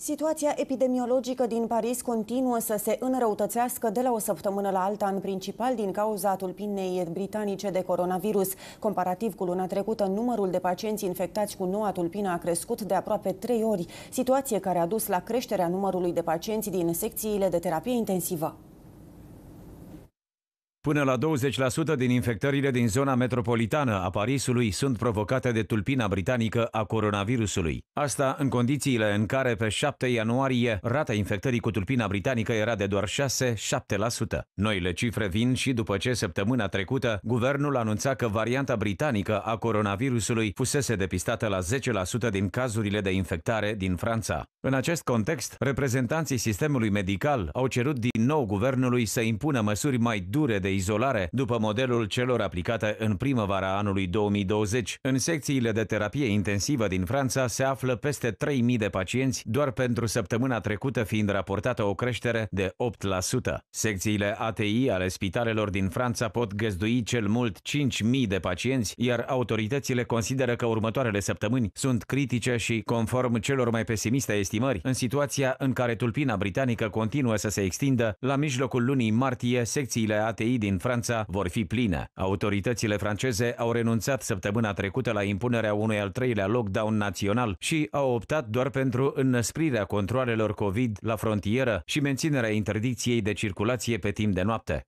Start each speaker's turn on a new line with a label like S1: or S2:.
S1: Situația epidemiologică din Paris continuă să se înrăutățească de la o săptămână la alta, în principal din cauza tulpinei britanice de coronavirus. Comparativ cu luna trecută, numărul de pacienți infectați cu noua tulpină a crescut de aproape 3 ori, situație care a dus la creșterea numărului de pacienți din secțiile de terapie intensivă.
S2: Până la 20% din infectările din zona metropolitană a Parisului sunt provocate de tulpina britanică a coronavirusului. Asta în condițiile în care pe 7 ianuarie rata infectării cu tulpina britanică era de doar 6-7%. Noile cifre vin și după ce săptămâna trecută guvernul anunța că varianta britanică a coronavirusului fusese depistată la 10% din cazurile de infectare din Franța. În acest context, reprezentanții sistemului medical au cerut din nou guvernului să impună măsuri mai dure de izolare, după modelul celor aplicate în primăvara anului 2020. În secțiile de terapie intensivă din Franța se află peste 3.000 de pacienți, doar pentru săptămâna trecută fiind raportată o creștere de 8%. Secțiile ATI ale spitalelor din Franța pot găzdui cel mult 5.000 de pacienți, iar autoritățile consideră că următoarele săptămâni sunt critice și, conform celor mai pesimiste estimări, în situația în care tulpina britanică continuă să se extindă, la mijlocul lunii martie, secțiile ATI librării din Franța vor fi pline. Autoritățile franceze au renunțat săptămâna trecută la impunerea unui al treilea lockdown național și au optat doar pentru înăsprirea controlelor COVID la frontieră și menținerea interdicției de circulație pe timp de noapte.